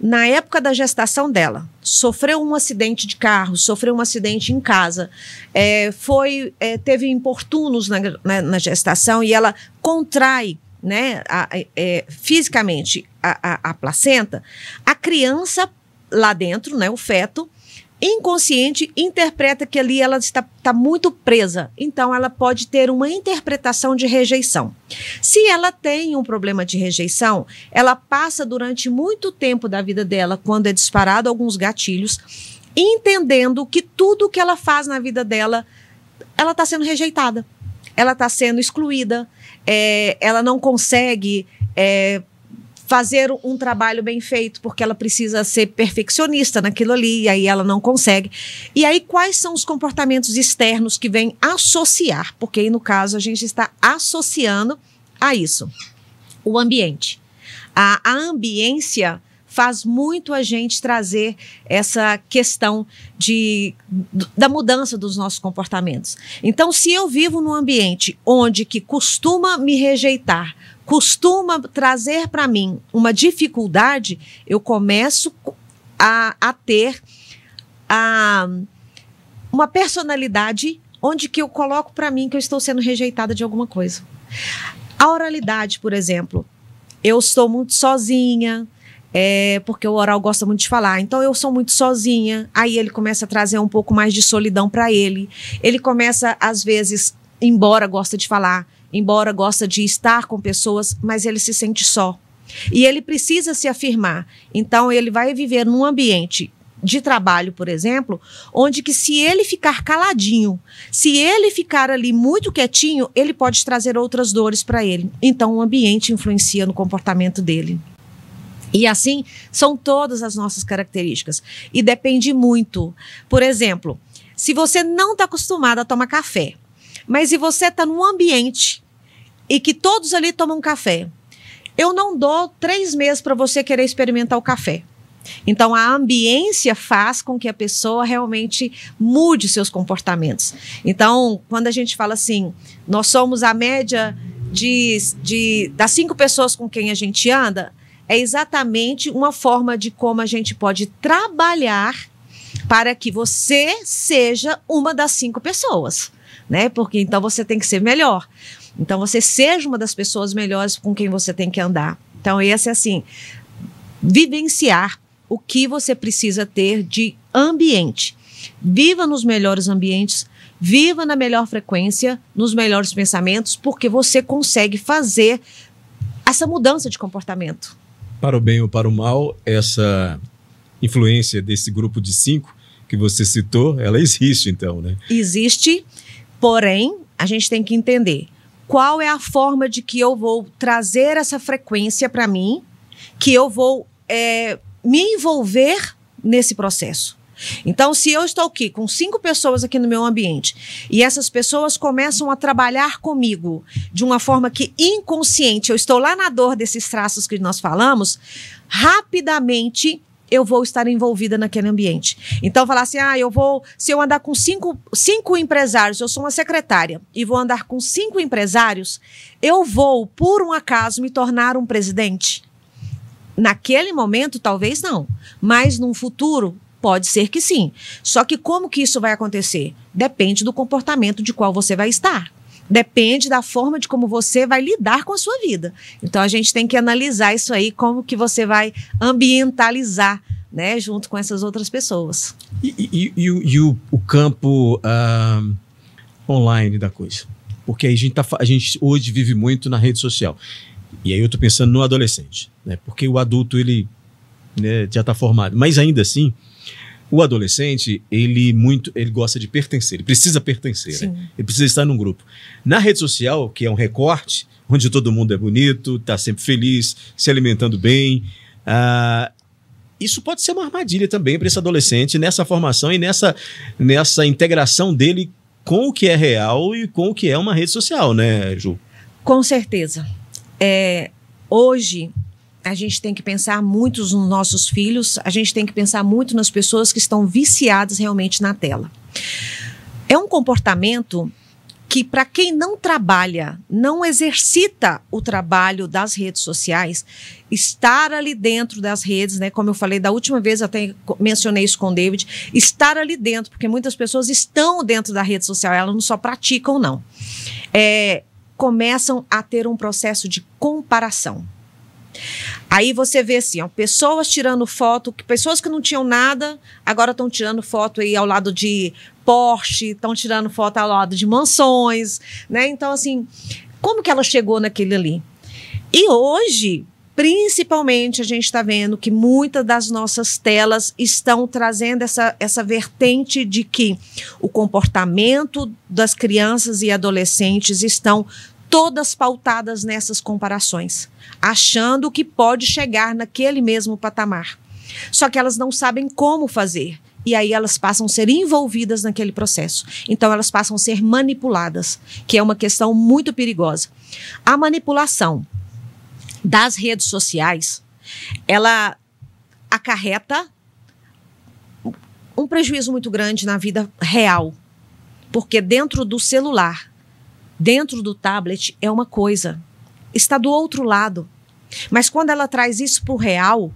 na época da gestação dela, sofreu um acidente de carro, sofreu um acidente em casa, é, foi é, teve importunos na, na, na, gestação e ela contrai né, a, é, é, fisicamente a, a, a placenta, a criança lá dentro, né, o feto, inconsciente interpreta que ali ela está, está, muito presa. Então, ela pode ter uma interpretação de rejeição. Se ela tem um problema de rejeição, ela passa durante muito tempo da vida dela, quando é disparado alguns gatilhos, entendendo que tudo que ela faz na vida dela, ela está sendo rejeitada ela está sendo excluída, é, ela não consegue é, fazer um trabalho bem feito, porque ela precisa ser perfeccionista naquilo ali, e aí ela não consegue. E aí, quais são os comportamentos externos que vêm associar? Porque aí, no caso, a gente está associando a isso. O ambiente. A, a ambiência faz muito a gente trazer essa questão de, da mudança dos nossos comportamentos. Então, se eu vivo num ambiente onde que costuma me rejeitar, costuma trazer para mim uma dificuldade, eu começo a, a ter a, uma personalidade onde que eu coloco para mim que eu estou sendo rejeitada de alguma coisa. A oralidade, por exemplo, eu estou muito sozinha, é, porque o oral gosta muito de falar. Então eu sou muito sozinha. Aí ele começa a trazer um pouco mais de solidão para ele. Ele começa às vezes, embora gosta de falar, embora gosta de estar com pessoas, mas ele se sente só. E ele precisa se afirmar. Então ele vai viver num ambiente de trabalho, por exemplo, onde que se ele ficar caladinho, se ele ficar ali muito quietinho, ele pode trazer outras dores para ele. Então o ambiente influencia no comportamento dele. E assim são todas as nossas características. E depende muito. Por exemplo, se você não está acostumado a tomar café, mas se você está num ambiente e que todos ali tomam café, eu não dou três meses para você querer experimentar o café. Então, a ambiência faz com que a pessoa realmente mude seus comportamentos. Então, quando a gente fala assim, nós somos a média de, de, das cinco pessoas com quem a gente anda, é exatamente uma forma de como a gente pode trabalhar para que você seja uma das cinco pessoas, né? Porque então você tem que ser melhor. Então você seja uma das pessoas melhores com quem você tem que andar. Então esse é assim, vivenciar o que você precisa ter de ambiente. Viva nos melhores ambientes, viva na melhor frequência, nos melhores pensamentos, porque você consegue fazer essa mudança de comportamento para o bem ou para o mal, essa influência desse grupo de cinco que você citou, ela existe então, né? Existe, porém, a gente tem que entender qual é a forma de que eu vou trazer essa frequência para mim, que eu vou é, me envolver nesse processo. Então, se eu estou aqui com cinco pessoas aqui no meu ambiente e essas pessoas começam a trabalhar comigo de uma forma que inconsciente, eu estou lá na dor desses traços que nós falamos, rapidamente eu vou estar envolvida naquele ambiente. Então, falar assim, ah, eu vou, se eu andar com cinco, cinco empresários, eu sou uma secretária, e vou andar com cinco empresários, eu vou, por um acaso, me tornar um presidente? Naquele momento, talvez não, mas num futuro, Pode ser que sim. Só que como que isso vai acontecer? Depende do comportamento de qual você vai estar. Depende da forma de como você vai lidar com a sua vida. Então a gente tem que analisar isso aí, como que você vai ambientalizar, né, junto com essas outras pessoas. E, e, e, e o, o, campo uh, online da coisa? Porque a gente, tá, a gente hoje vive muito na rede social. E aí eu estou pensando no adolescente, né? Porque o adulto, ele né, já está formado. Mas ainda assim, o adolescente, ele muito, ele gosta de pertencer, ele precisa pertencer, né? ele precisa estar num grupo. Na rede social, que é um recorte, onde todo mundo é bonito, está sempre feliz, se alimentando bem, ah, isso pode ser uma armadilha também para esse adolescente nessa formação e nessa, nessa integração dele com o que é real e com o que é uma rede social, né, Ju? Com certeza. É, hoje a gente tem que pensar muito nos nossos filhos, a gente tem que pensar muito nas pessoas que estão viciadas realmente na tela. É um comportamento que, para quem não trabalha, não exercita o trabalho das redes sociais, estar ali dentro das redes, né? Como eu falei da última vez, até mencionei isso com o David, estar ali dentro, porque muitas pessoas estão dentro da rede social, elas não só praticam, não. É, começam a ter um processo de comparação. Aí você vê assim, ó, pessoas tirando foto, pessoas que não tinham nada, agora estão tirando foto aí ao lado de Porsche, estão tirando foto ao lado de mansões, né? Então, assim, como que ela chegou naquele ali? E hoje, principalmente, a gente está vendo que muitas das nossas telas estão trazendo essa, essa vertente de que o comportamento das crianças e adolescentes estão todas pautadas nessas comparações, achando que pode chegar naquele mesmo patamar. Só que elas não sabem como fazer. E aí elas passam a ser envolvidas naquele processo. Então elas passam a ser manipuladas, que é uma questão muito perigosa. A manipulação das redes sociais, ela acarreta um prejuízo muito grande na vida real. Porque dentro do celular, dentro do tablet é uma coisa, está do outro lado. Mas quando ela traz isso para o real,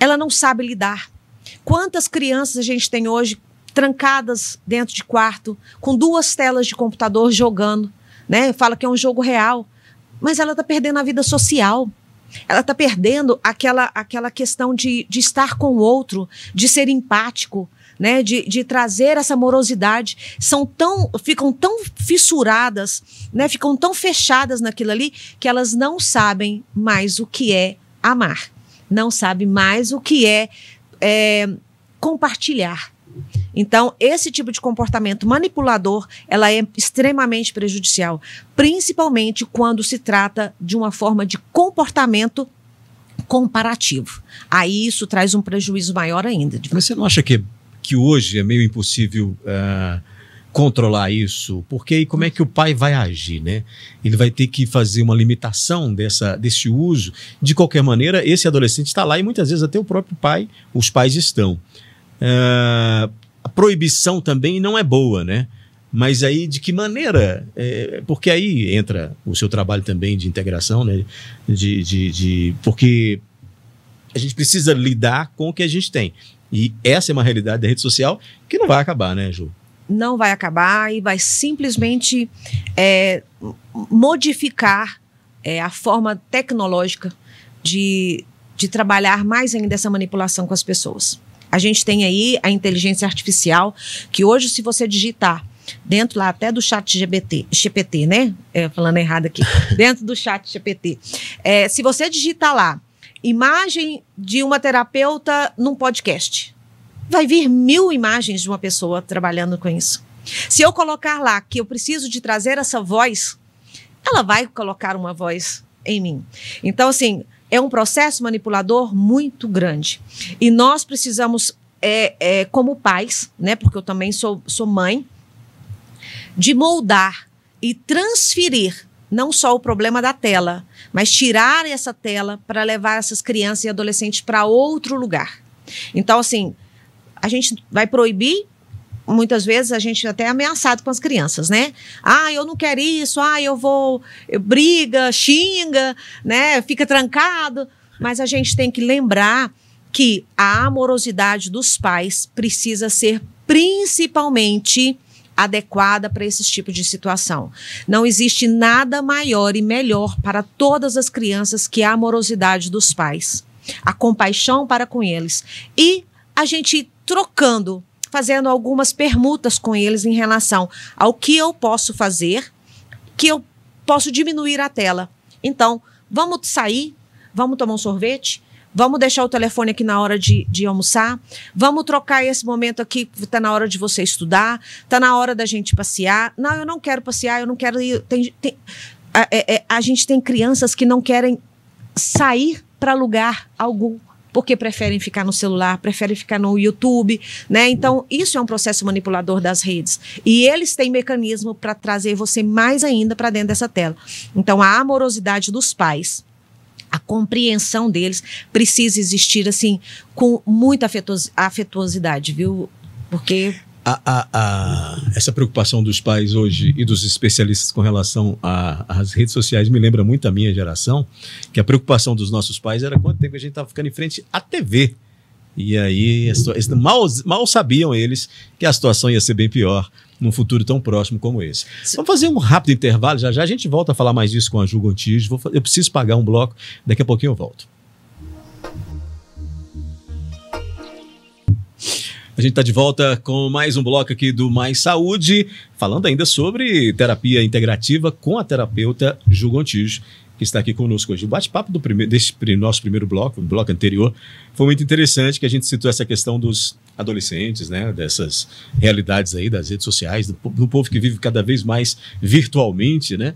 ela não sabe lidar. Quantas crianças a gente tem hoje trancadas dentro de quarto, com duas telas de computador jogando, né? Fala que é um jogo real, mas ela está perdendo a vida social. Ela está perdendo aquela, aquela questão de, de estar com o outro, de ser empático, né? De, de trazer essa morosidade, são tão, ficam tão fissuradas, né? Ficam tão fechadas naquilo ali que elas não sabem mais o que é amar, não sabem mais o que é, é compartilhar. Então, esse tipo de comportamento manipulador, ela é extremamente prejudicial, principalmente quando se trata de uma forma de comportamento comparativo. Aí isso traz um prejuízo maior ainda. Mas você não acha que que hoje é meio impossível uh, controlar isso, porque aí como é que o pai vai agir, né? Ele vai ter que fazer uma limitação dessa, desse uso. De qualquer maneira, esse adolescente está lá e muitas vezes até o próprio pai, os pais estão. Uh, a proibição também não é boa, né? Mas aí, de que maneira? É, porque aí entra o seu trabalho também de integração, né? De, de, de, porque a gente precisa lidar com o que a gente tem. E essa é uma realidade da rede social que não vai acabar, né, Ju? Não vai acabar e vai simplesmente é, modificar é, a forma tecnológica de, de trabalhar mais ainda essa manipulação com as pessoas. A gente tem aí a inteligência artificial, que hoje, se você digitar dentro lá até do chat GBT, GPT, né? É, falando errado aqui. dentro do chat GPT. É, se você digitar lá imagem de uma terapeuta num podcast. Vai vir mil imagens de uma pessoa trabalhando com isso. Se eu colocar lá que eu preciso de trazer essa voz, ela vai colocar uma voz em mim. Então, assim, é um processo manipulador muito grande. E nós precisamos, é, é, como pais, né, porque eu também sou, sou mãe, de moldar e transferir não só o problema da tela, mas tirar essa tela para levar essas crianças e adolescentes para outro lugar. Então, assim, a gente vai proibir muitas vezes a gente até é ameaçado com as crianças, né? Ah, eu não quero isso, ah, eu vou. Eu briga, xinga, né? Fica trancado. Mas a gente tem que lembrar que a amorosidade dos pais precisa ser principalmente adequada para esse tipo de situação. Não existe nada maior e melhor para todas as crianças que a amorosidade dos pais, a compaixão para com eles e a gente trocando, fazendo algumas permutas com eles em relação ao que eu posso fazer, que eu posso diminuir a tela. Então, vamos sair, vamos tomar um sorvete, Vamos deixar o telefone aqui na hora de, de almoçar. Vamos trocar esse momento aqui. Está na hora de você estudar. Está na hora da gente passear. Não, eu não quero passear. Eu não quero ir. Tem, tem, a, é, é, a gente tem crianças que não querem sair para lugar algum porque preferem ficar no celular, preferem ficar no YouTube, né? Então, isso é um processo manipulador das redes. E eles têm mecanismo para trazer você mais ainda para dentro dessa tela. Então, a amorosidade dos pais a compreensão deles precisa existir assim com muita afetuosidade, viu? Porque a, a, a, essa preocupação dos pais hoje e dos especialistas com relação às redes sociais me lembra muito a minha geração, que a preocupação dos nossos pais era quanto tempo a gente estava ficando em frente à TV. E aí, mal, mal sabiam eles que a situação ia ser bem pior num futuro tão próximo como esse. Sim. Vamos fazer um rápido intervalo, já já a gente volta a falar mais disso com a Ju Gontijo. Vou, eu preciso pagar um bloco, daqui a pouquinho eu volto. A gente está de volta com mais um bloco aqui do Mais Saúde, falando ainda sobre terapia integrativa com a terapeuta Ju Gontijo, que está aqui conosco hoje. O bate-papo do primeiro, desse nosso primeiro bloco, o bloco anterior, foi muito interessante, que a gente citou essa questão dos adolescentes, né, dessas realidades aí das redes sociais, do, do povo que vive cada vez mais virtualmente, né?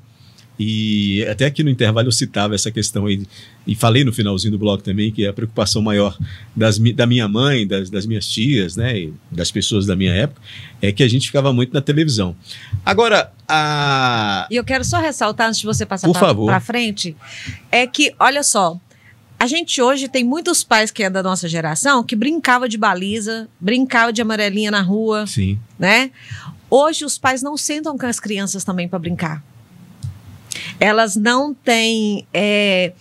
E até aqui no intervalo eu citava essa questão aí, e falei no finalzinho do bloco também, que é a preocupação maior das, da minha mãe, das, das minhas tias, né, e das pessoas da minha época, é que a gente ficava muito na televisão. Agora, a. E eu quero só ressaltar, antes de você passar para frente, é que, olha só, a gente hoje tem muitos pais que é da nossa geração que brincava de baliza, brincava de amarelinha na rua. Sim. Né? Hoje os pais não sentam com as crianças também para brincar. Elas não têm é,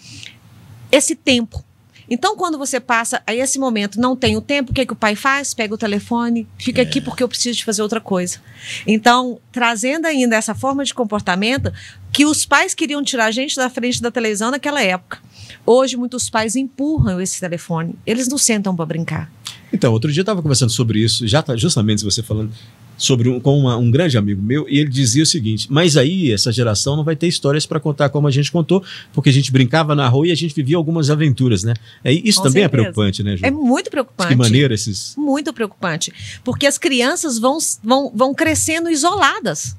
esse tempo. Então, quando você passa a esse momento, não tem o tempo, o que, é que o pai faz? Pega o telefone, fica é. aqui porque eu preciso de fazer outra coisa. Então, trazendo ainda essa forma de comportamento, que os pais queriam tirar a gente da frente da televisão naquela época. Hoje, muitos pais empurram esse telefone. Eles não sentam para brincar. Então, outro dia eu estava conversando sobre isso, já tá justamente você falando, sobre um, com uma, um grande amigo meu, e ele dizia o seguinte: mas aí essa geração não vai ter histórias para contar como a gente contou, porque a gente brincava na rua e a gente vivia algumas aventuras, né? É, isso com também é certeza. é preocupante, né, Ju? É muito preocupante. De que maneira esses. Muito preocupante. Porque as crianças vão, vão, vão crescendo isoladas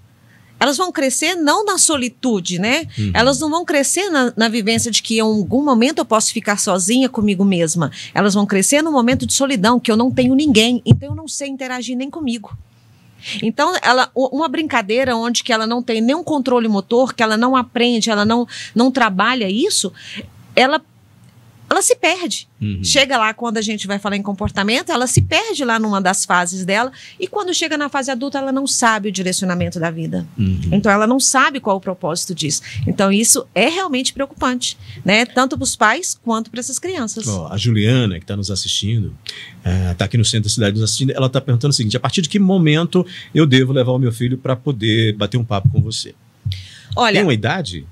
elas vão crescer não na solitude, né? Uhum. Elas não vão crescer na, na, vivência de que em algum momento eu posso ficar sozinha comigo mesma. Elas vão crescer no momento de solidão, que eu não tenho ninguém, então eu não sei interagir nem comigo. Então, ela, uma brincadeira onde que ela não tem nenhum controle motor, que ela não aprende, ela não, não trabalha isso, ela ela se perde. Uhum. Chega lá, quando a gente vai falar em comportamento, ela se perde lá numa das fases dela. E quando chega na fase adulta, ela não sabe o direcionamento da vida. Uhum. Então, ela não sabe qual o propósito disso. Então, isso é realmente preocupante, né? Tanto para os pais quanto para essas crianças. Oh, a Juliana, que está nos assistindo, está é, uh, aqui no centro da cidade nos assistindo, ela está perguntando o seguinte: a partir de que momento eu devo levar o meu filho para poder bater um papo com você? Olha, Tem uma idade?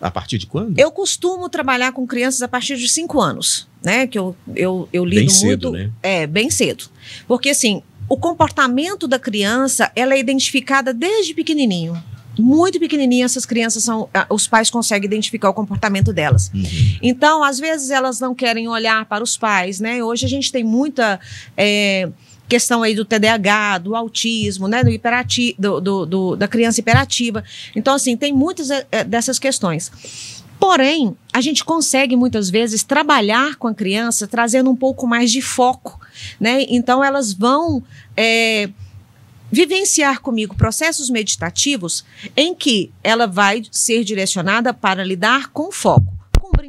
A partir de quando? Eu costumo trabalhar com crianças a partir de 5 anos, né? Que eu, eu, eu lido bem cedo, muito. Né? É, bem cedo. Porque assim, o comportamento da criança ela é identificada desde pequenininho muito pequenininha essas crianças são os pais conseguem identificar o comportamento delas uhum. então às vezes elas não querem olhar para os pais né hoje a gente tem muita é questão aí do TDAH, do autismo, né, do do, do, do, da criança hiperativa. Então, assim, tem muitas eh, eh, dessas questões. Porém, a gente consegue muitas vezes trabalhar com a criança trazendo um pouco mais de foco, né? Então, elas vão é, vivenciar comigo processos meditativos em que ela vai ser direcionada para lidar com foco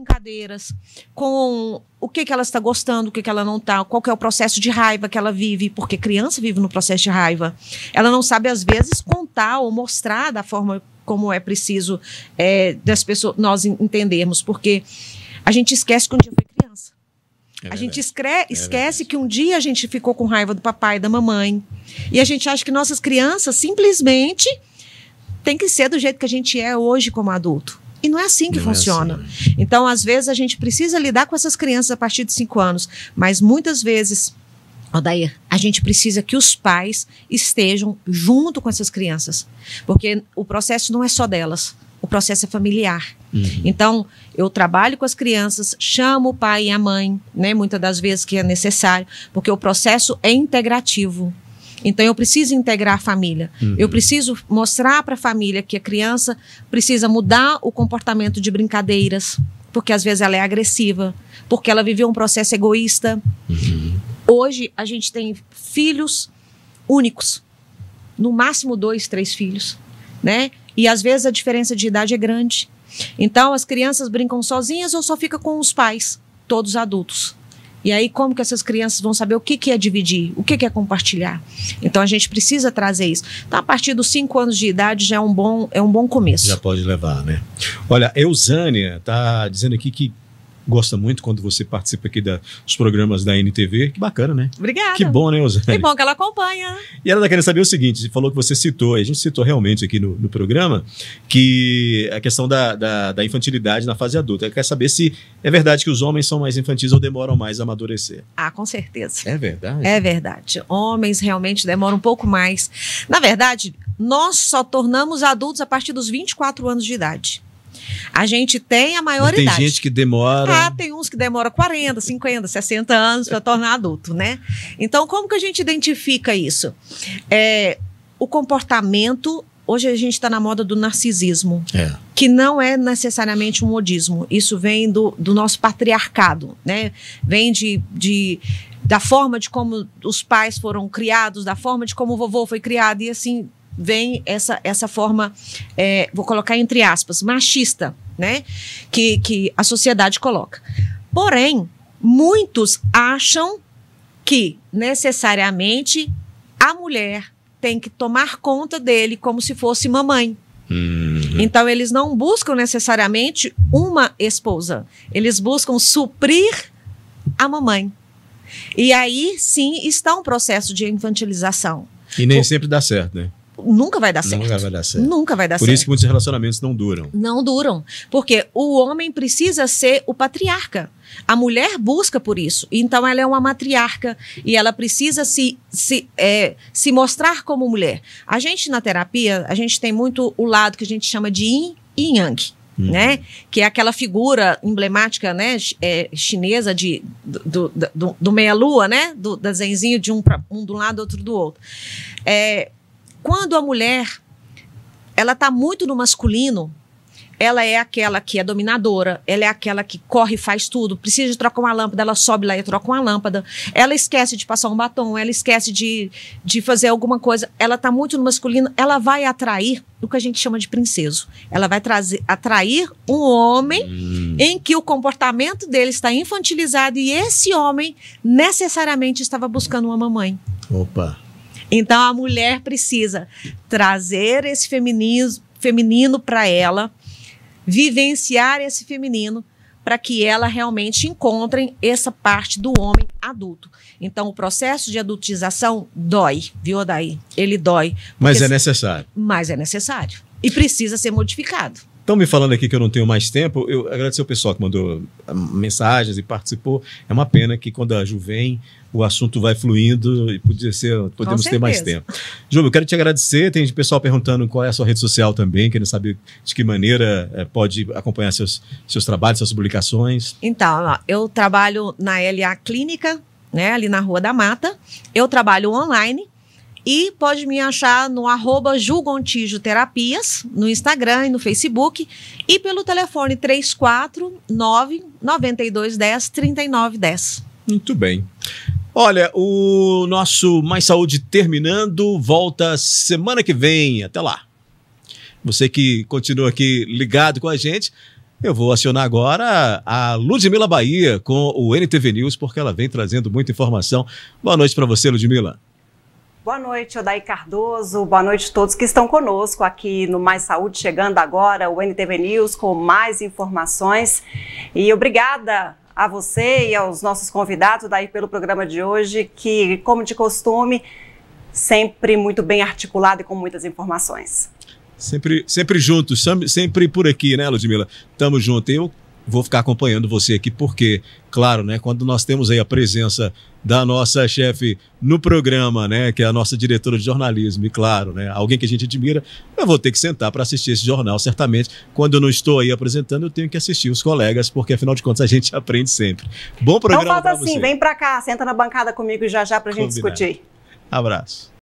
brincadeiras, com o que, que ela está gostando, o que, que ela não está, qual que é o processo de raiva que ela vive, porque criança vive no processo de raiva. Ela não sabe, às vezes, contar ou mostrar da forma como é preciso é, das pessoas nós entendermos, porque a gente esquece que um dia foi criança. É a gente é esquece, é que um dia a gente ficou com raiva do papai, da mamãe. E a gente acha que nossas crianças simplesmente tem que ser do jeito que a gente é hoje como adulto. E não é assim que não funciona. É assim. Então, às vezes, a gente precisa lidar com essas crianças a partir de cinco anos, mas muitas vezes. Odair, a gente precisa que os pais estejam junto com essas crianças, porque o processo não é só delas, o processo é familiar. Uhum. Então, eu trabalho com as crianças, chamo o pai e a mãe, né, muitas das vezes que é necessário, porque o processo é integrativo. Então eu preciso integrar a família. Uhum. Eu preciso mostrar para a família que a criança precisa mudar o comportamento de brincadeiras, porque às vezes ela é agressiva, porque ela viveu um processo egoísta. Uhum. Hoje a gente tem filhos únicos, no máximo dois, três filhos, né? E às vezes a diferença de idade é grande. Então as crianças brincam sozinhas ou só fica com os pais, todos adultos. E aí, como que essas crianças vão saber o que, que é dividir, o que, que é compartilhar? Então, a gente precisa trazer isso. Então, a partir dos 5 anos de idade já é um bom, é um bom começo. Já pode levar, né? Olha, Eusânia está dizendo aqui que gosta muito quando você participa aqui dos programas da NTV. Que bacana, né? Obrigada. Que bom, né, Osane? Que bom que ela acompanha. E ela está querendo saber o seguinte: falou que você citou, a gente citou realmente aqui no, no programa, que a questão da, da, da, infantilidade na fase adulta. Ela quer saber se é verdade que os homens são mais infantis ou demoram mais a amadurecer. Ah, com certeza. É verdade. É verdade. Homens realmente demoram um pouco mais. Na verdade, nós só tornamos adultos a partir dos 24 anos de idade. A gente tem a maior tem idade. Tem gente que demora. Ah, tem uns que demoram 40, 50, 60 anos para tornar adulto, né? Então, como que a gente identifica isso? É, o comportamento hoje a gente está na moda do narcisismo, é. que não é necessariamente um modismo. Isso vem do, do nosso patriarcado, né? Vem de, de, da forma de como os pais foram criados, da forma de como o vovô foi criado e assim vem essa, essa forma, é, vou colocar entre aspas, machista, né? Que, que a sociedade coloca. Porém, muitos acham que necessariamente a mulher tem que tomar conta dele como se fosse mamãe. Uhum. Então, eles não buscam necessariamente uma esposa, eles buscam suprir a mamãe. E aí sim está um processo de infantilização. E nem sempre dá certo, né? nunca vai dar certo. Nunca vai dar certo. Nunca vai dar Por certo. isso que muitos relacionamentos não duram. Não duram. Porque o homem precisa ser o patriarca. A mulher busca por isso. Então ela é uma matriarca e ela precisa se, se, é, se mostrar como mulher. A gente, na terapia, a gente tem muito o lado que a gente chama de yin e yang. Hum. Né? Que é aquela figura emblemática né? É, chinesa de, do, do, do meia-lua, né? Do desenhozinho de um, pra, um de um lado, outro do outro. É, quando a mulher ela está muito no masculino, ela é aquela que é dominadora, ela é aquela que corre e faz tudo, precisa de trocar uma lâmpada, ela sobe lá e troca uma lâmpada, ela esquece de passar um batom, ela esquece de, de fazer alguma coisa, ela está muito no masculino, ela vai atrair o que a gente chama de princeso. Ela vai trazer, atrair um homem hum. em que o comportamento dele está infantilizado e esse homem necessariamente estava buscando uma mamãe. Opa! Então a mulher precisa trazer esse feminismo, feminino para ela, vivenciar esse feminino para que ela realmente encontre essa parte do homem adulto. Então, o processo de adultização dói, viu, Daí? Ele dói. Mas é necessário. Mas é necessário. E precisa ser modificado. Estão me falando aqui que eu não tenho mais tempo. Eu agradecer o pessoal que mandou ah, mensagens e participou. É uma pena que quando a Ju vem, o assunto vai fluindo e podia ser, podemos ter mais tempo. Ju, eu quero te agradecer. Tem pessoal perguntando qual é a sua rede social também, querendo saber de que maneira eh, pode acompanhar seus, seus trabalhos, suas publicações. Então, eu trabalho na LA Clínica, né, ali na Rua da Mata. Eu trabalho online e pode me achar no arroba Julgontijo Terapias, no Instagram e no Facebook, e pelo telefone 349 9210 3910. Muito bem. Olha, o nosso Mais Saúde terminando, volta semana que vem. Até lá. Você que continua aqui ligado com a gente, eu vou acionar agora a Ludmila Bahia com o NTV News, porque ela vem trazendo muita informação. Boa noite para você, Ludmila. Boa noite, Odaí Cardoso. Boa noite a todos que estão conosco aqui no Mais Saúde, chegando agora o NTV News com mais informações. E obrigada a você e aos nossos convidados daí pelo programa de hoje, que, como de costume, sempre muito bem articulado e com muitas informações. Sempre, sempre juntos, sempre por aqui, né, Ludmila? Tamo junto. Eu vou ficar acompanhando você aqui, porque, claro, né, quando nós temos aí a presença da nossa chefe no programa, né, que é a nossa diretora de jornalismo, e claro, né, alguém que a gente admira, eu vou ter que sentar para assistir esse jornal, certamente. Quando eu não estou aí apresentando, eu tenho que assistir os colegas, porque afinal de contas a gente aprende sempre. Bom então programa. Então falta assim, você. vem para cá, senta na bancada comigo já já para a gente discutir. Abraço.